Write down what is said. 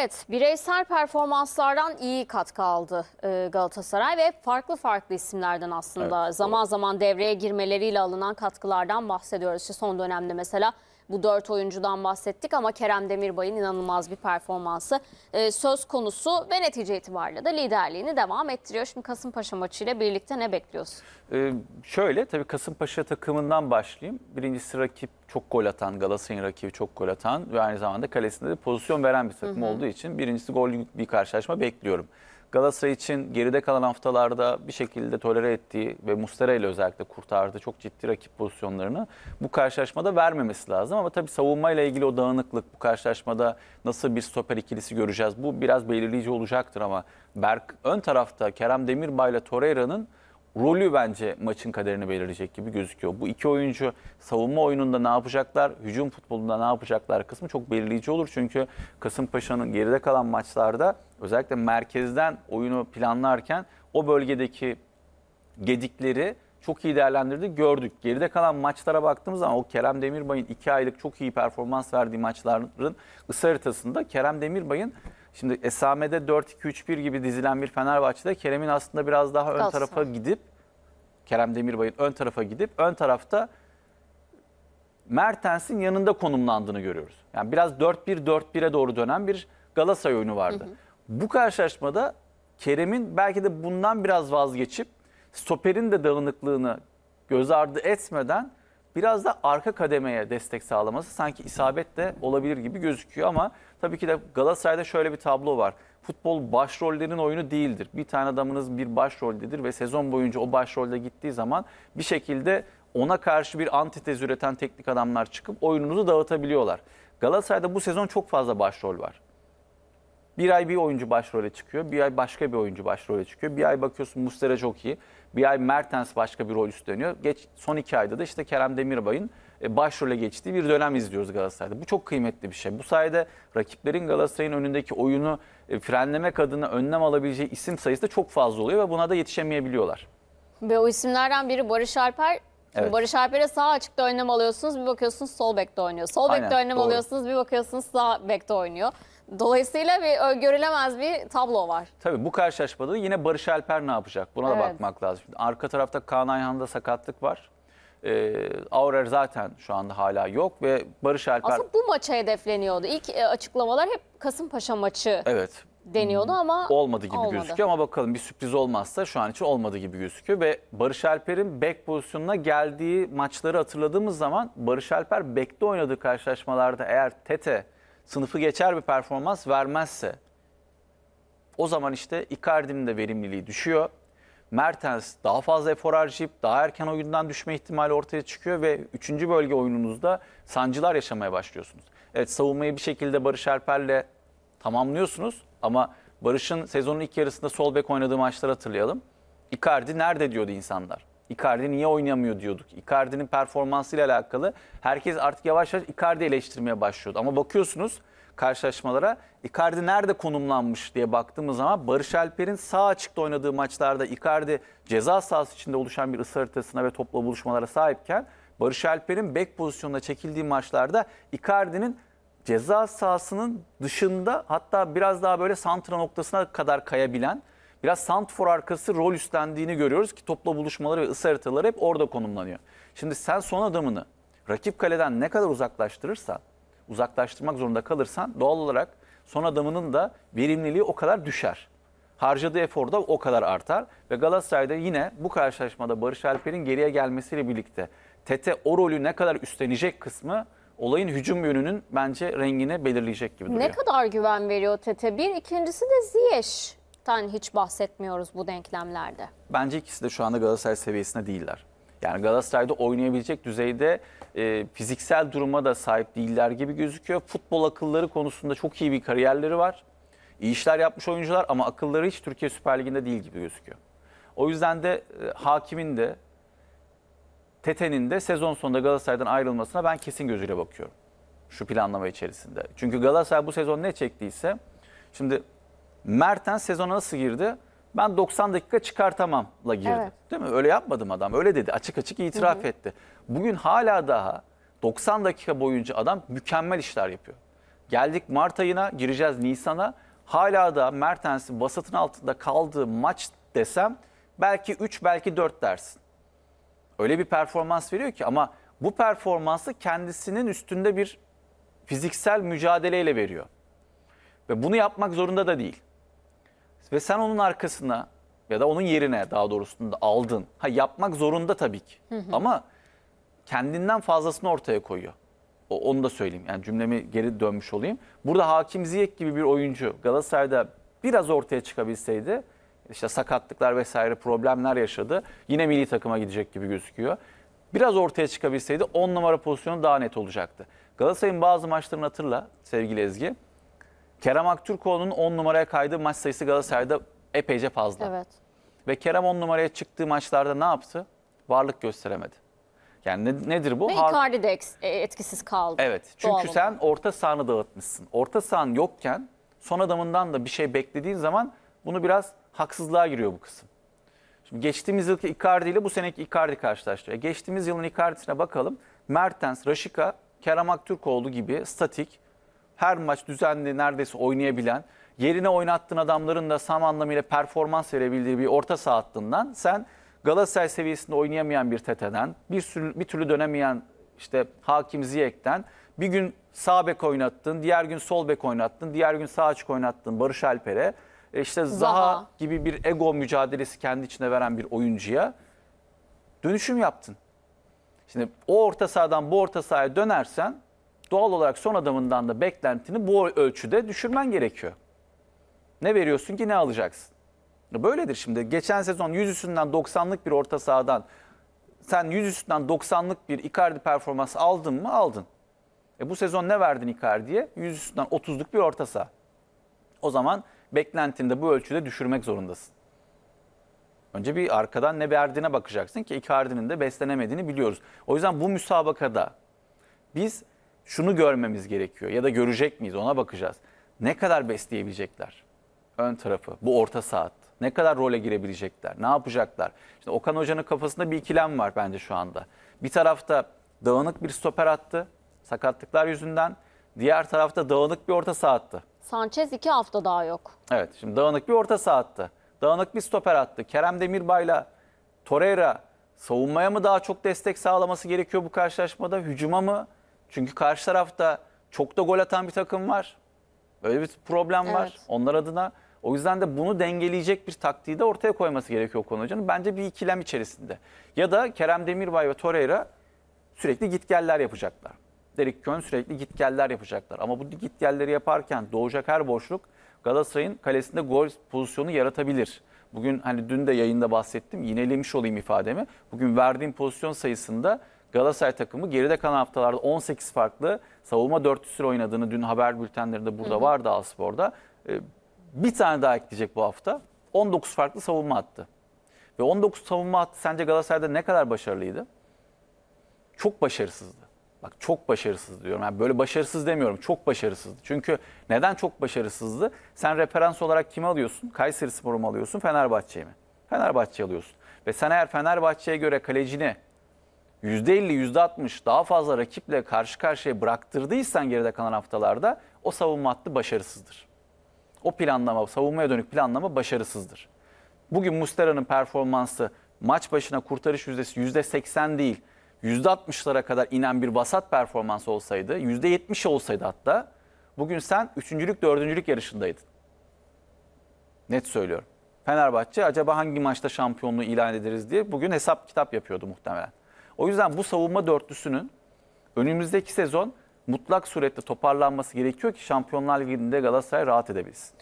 Evet, bireysel performanslardan iyi katkı aldı e, Galatasaray ve farklı farklı isimlerden aslında evet, zaman doğru. zaman devreye girmeleriyle alınan katkılardan bahsediyoruz. İşte son dönemde mesela bu dört oyuncudan bahsettik ama Kerem Demirbay'ın inanılmaz bir performansı e, söz konusu ve netice itibariyle de liderliğini devam ettiriyor. Şimdi Kasımpaşa maçıyla birlikte ne bekliyorsun? Ee, şöyle tabii Kasımpaşa takımından başlayayım. Birincisi rakip çok gol atan, Galatasaray'ın rakibi çok gol atan ve aynı zamanda kalesinde de pozisyon veren bir takım hı hı. olduğu için birincisi gol bir karşılaşma bekliyorum. Galatasaray için geride kalan haftalarda bir şekilde tolere ettiği ve Mustera ile özellikle kurtardığı çok ciddi rakip pozisyonlarını bu karşılaşmada vermemesi lazım. Ama tabii savunmayla ilgili o dağınıklık bu karşılaşmada nasıl bir stoper ikilisi göreceğiz bu biraz belirleyici olacaktır ama Berk ön tarafta Kerem Demirbay ile Torreira'nın rolü bence maçın kaderini belirleyecek gibi gözüküyor. Bu iki oyuncu savunma oyununda ne yapacaklar, hücum futbolunda ne yapacaklar kısmı çok belirleyici olur. Çünkü Kasımpaşa'nın geride kalan maçlarda özellikle merkezden oyunu planlarken o bölgedeki gedikleri çok iyi değerlendirdi gördük. Geride kalan maçlara baktığımız zaman o Kerem Demirbay'ın 2 aylık çok iyi performans verdiği maçların ısı haritasında Kerem Demirbay'ın Şimdi Esame'de 4-2-3-1 gibi dizilen bir Fenerbahçe'de Kerem'in aslında biraz daha ön tarafa gidip Kerem Demirbay'ın ön tarafa gidip ön tarafta Mertens'in yanında konumlandığını görüyoruz. Yani biraz 4-1-4-1'e doğru dönen bir Galatasaray oyunu vardı. Hı hı. Bu karşılaşmada Kerem'in belki de bundan biraz vazgeçip stoperin de dağınıklığını göz ardı etmeden biraz da arka kademeye destek sağlaması sanki isabet de olabilir gibi gözüküyor ama Tabii ki de Galatasaray'da şöyle bir tablo var. Futbol başrollerin oyunu değildir. Bir tane adamınız bir başroldedir ve sezon boyunca o başrolde gittiği zaman bir şekilde ona karşı bir antitez üreten teknik adamlar çıkıp oyununuzu dağıtabiliyorlar. Galatasaray'da bu sezon çok fazla başrol var. Bir ay bir oyuncu başrole çıkıyor, bir ay başka bir oyuncu başrole çıkıyor. Bir ay bakıyorsun Mustera çok iyi, bir ay Mertens başka bir rol üstleniyor. Geç, son iki ayda da işte Kerem Demirbay'ın e, başrole geçtiği bir dönem izliyoruz Galatasaray'da. Bu çok kıymetli bir şey. Bu sayede rakiplerin Galatasaray'ın önündeki oyunu e, frenlemek adına önlem alabileceği isim sayısı da çok fazla oluyor ve buna da yetişemeyebiliyorlar. Ve o isimlerden biri Barış Alper. evet. Barış Alper'e sağ açıkta önlem alıyorsunuz bir bakıyorsunuz sol bekte oynuyor. Sol bekte önlem doğru. alıyorsunuz bir bakıyorsunuz sağ bekte oynuyor. Dolayısıyla bir görülemez bir tablo var. Tabii bu karşılaşmada yine Barış Alper ne yapacak? Buna evet. da bakmak lazım. Arka tarafta Kaan Ayhan'da sakatlık var. E, Aurer zaten şu anda hala yok ve Barış Alper... Aslında bu maça hedefleniyordu. İlk e, açıklamalar hep Kasımpaşa maçı Evet. deniyordu ama Olmadı gibi olmadı. gözüküyor ama bakalım bir sürpriz olmazsa şu an için olmadı gibi gözüküyor. Ve Barış Alper'in bek pozisyonuna geldiği maçları hatırladığımız zaman Barış Alper bekte oynadığı karşılaşmalarda eğer Tete sınıfı geçer bir performans vermezse o zaman işte Icardi'nin de verimliliği düşüyor. Mertens daha fazla efor harcayıp daha erken oyundan düşme ihtimali ortaya çıkıyor ve 3. bölge oyununuzda sancılar yaşamaya başlıyorsunuz. Evet savunmayı bir şekilde Barış Alper'le tamamlıyorsunuz ama Barış'ın sezonun ilk yarısında sol bek oynadığı maçları hatırlayalım. Icardi nerede diyordu insanlar. Icardi niye oynamıyor diyorduk. Icardi'nin performansıyla alakalı herkes artık yavaş yavaş Icardi eleştirmeye başlıyordu. Ama bakıyorsunuz karşılaşmalara. Icardi nerede konumlanmış diye baktığımız zaman Barış Alper'in sağ açıkta oynadığı maçlarda Icardi ceza sahası içinde oluşan bir ısı haritasına ve topla buluşmalara sahipken Barış Alper'in bek pozisyonuna çekildiği maçlarda Icardi'nin ceza sahasının dışında hatta biraz daha böyle santra noktasına kadar kayabilen biraz santfor arkası rol üstlendiğini görüyoruz ki topla buluşmaları ve ısı haritaları hep orada konumlanıyor. Şimdi sen son adımını rakip kaleden ne kadar uzaklaştırırsan uzaklaştırmak zorunda kalırsan doğal olarak son adamının da verimliliği o kadar düşer. Harcadığı efor da o kadar artar ve Galatasaray'da yine bu karşılaşmada Barış Alper'in geriye gelmesiyle birlikte Tete o rolü ne kadar üstlenecek kısmı olayın hücum yönünün bence rengini belirleyecek gibi duruyor. Ne kadar güven veriyor Tete? Bir, ikincisi de Ziyech. hiç bahsetmiyoruz bu denklemlerde. Bence ikisi de şu anda Galatasaray seviyesinde değiller. Yani Galatasaray'da oynayabilecek düzeyde e, fiziksel duruma da sahip değiller gibi gözüküyor. Futbol akılları konusunda çok iyi bir kariyerleri var. İyi işler yapmış oyuncular ama akılları hiç Türkiye Süper Ligi'nde değil gibi gözüküyor. O yüzden de e, hakimin de Tete'nin de sezon sonunda Galatasaray'dan ayrılmasına ben kesin gözüyle bakıyorum. Şu planlama içerisinde. Çünkü Galatasaray bu sezon ne çektiyse şimdi Mertens sezona nasıl girdi? ben 90 dakika çıkartamamla girdim. Evet. Değil mi? Öyle yapmadım adam. Öyle dedi. Açık açık itiraf hı hı. etti. Bugün hala daha 90 dakika boyunca adam mükemmel işler yapıyor. Geldik Mart ayına, gireceğiz Nisan'a. Hala da Mertens'in Vasatın altında kaldığı maç desem belki 3 belki 4 dersin. Öyle bir performans veriyor ki ama bu performansı kendisinin üstünde bir fiziksel mücadeleyle veriyor. Ve bunu yapmak zorunda da değil. Ve sen onun arkasına ya da onun yerine daha doğrusu aldın. Ha yapmak zorunda tabii ki. Ama kendinden fazlasını ortaya koyuyor. O, onu da söyleyeyim. Yani cümlemi geri dönmüş olayım. Burada Hakim Ziyek gibi bir oyuncu Galatasaray'da biraz ortaya çıkabilseydi işte sakatlıklar vesaire problemler yaşadı. Yine milli takıma gidecek gibi gözüküyor. Biraz ortaya çıkabilseydi 10 numara pozisyonu daha net olacaktı. Galatasaray'ın bazı maçlarını hatırla sevgili Ezgi. Kerem Aktürkoğlu'nun 10 numaraya kaydığı maç sayısı Galatasaray'da epeyce fazla. Evet. Ve Kerem 10 numaraya çıktığı maçlarda ne yaptı? Varlık gösteremedi. Yani ne, nedir bu? Ve Icardi de e, etkisiz kaldı. Evet. Çünkü Doğal sen olarak. orta sahanı dağıtmışsın. Orta sahan yokken son adamından da bir şey beklediğin zaman bunu biraz haksızlığa giriyor bu kısım. Şimdi geçtiğimiz yılki Icardi ile bu seneki Icardi karşılaştırıyor. E, geçtiğimiz yılın Icardi'sine bakalım. Mertens, Raşika, Kerem Aktürkoğlu gibi statik, her maç düzenli neredeyse oynayabilen, yerine oynattığın adamların da tam anlamıyla performans verebildiği bir orta saha sen Galatasaray seviyesinde oynayamayan bir Tete'den, bir, sürü, bir türlü dönemeyen işte Hakim Ziyek'ten, bir gün sağ bek oynattın, diğer gün sol bek oynattın, diğer gün sağ açık oynattın Barış Alper'e. E işte Zaha, Zaha gibi bir ego mücadelesi kendi içine veren bir oyuncuya dönüşüm yaptın. Şimdi o orta sahadan bu orta sahaya dönersen doğal olarak son adamından da beklentini bu ölçüde düşürmen gerekiyor. Ne veriyorsun ki ne alacaksın? Böyledir şimdi. Geçen sezon 100 üstünden 90'lık bir orta sahadan sen 100 üstünden 90'lık bir Icardi performans aldın mı? Aldın. E bu sezon ne verdin Icardi'ye? 100 üstünden 30'luk bir orta saha. O zaman beklentini de bu ölçüde düşürmek zorundasın. Önce bir arkadan ne verdiğine bakacaksın ki Icardi'nin de beslenemediğini biliyoruz. O yüzden bu müsabakada biz şunu görmemiz gerekiyor ya da görecek miyiz ona bakacağız. Ne kadar besleyebilecekler ön tarafı bu orta saat? Ne kadar role girebilecekler? Ne yapacaklar? Şimdi Okan Hoca'nın kafasında bir ikilem var bence şu anda. Bir tarafta dağınık bir stoper attı sakatlıklar yüzünden. Diğer tarafta dağınık bir orta saatti Sanchez iki hafta daha yok. Evet şimdi dağınık bir orta saatti Dağınık bir stoper attı. Kerem Demirbay'la Torreira savunmaya mı daha çok destek sağlaması gerekiyor bu karşılaşmada? Hücuma mı? Çünkü karşı tarafta çok da gol atan bir takım var. Böyle bir problem var evet. onlar adına. O yüzden de bunu dengeleyecek bir taktiği de ortaya koyması gerekiyor Okan Hoca'nın. Bence bir ikilem içerisinde. Ya da Kerem Demirbay ve Torreira sürekli gitgeller yapacaklar. Derek Kön sürekli gitgeller yapacaklar. Ama bu gitgelleri yaparken doğacak her boşluk Galatasaray'ın kalesinde gol pozisyonu yaratabilir. Bugün hani dün de yayında bahsettim. Yinelemiş olayım ifademi. Bugün verdiğim pozisyon sayısında Galatasaray takımı geride kalan haftalarda 18 farklı savunma dörtlüsüyle oynadığını dün haber bültenlerinde burada hı hı. vardı Alspor'da. E, ee, bir tane daha ekleyecek bu hafta. 19 farklı savunma attı. Ve 19 savunma attı sence Galatasaray'da ne kadar başarılıydı? Çok başarısızdı. Bak çok başarısız diyorum. Yani böyle başarısız demiyorum. Çok başarısızdı. Çünkü neden çok başarısızdı? Sen referans olarak kimi alıyorsun? Kayseri Spor'u mu alıyorsun? Fenerbahçe'yi mi? Fenerbahçe alıyorsun. Ve sen eğer Fenerbahçe'ye göre kalecini %50, %60 daha fazla rakiple karşı karşıya bıraktırdıysan geride kalan haftalarda o savunma hattı başarısızdır. O planlama, savunmaya dönük planlama başarısızdır. Bugün Mustera'nın performansı maç başına kurtarış yüzdesi %80 değil, %60'lara kadar inen bir vasat performans olsaydı, %70 olsaydı hatta bugün sen üçüncülük, dördüncülük yarışındaydın. Net söylüyorum. Fenerbahçe acaba hangi maçta şampiyonluğu ilan ederiz diye bugün hesap kitap yapıyordu muhtemelen. O yüzden bu savunma dörtlüsünün önümüzdeki sezon mutlak surette toparlanması gerekiyor ki Şampiyonlar Ligi'nde Galatasaray rahat edebilsin.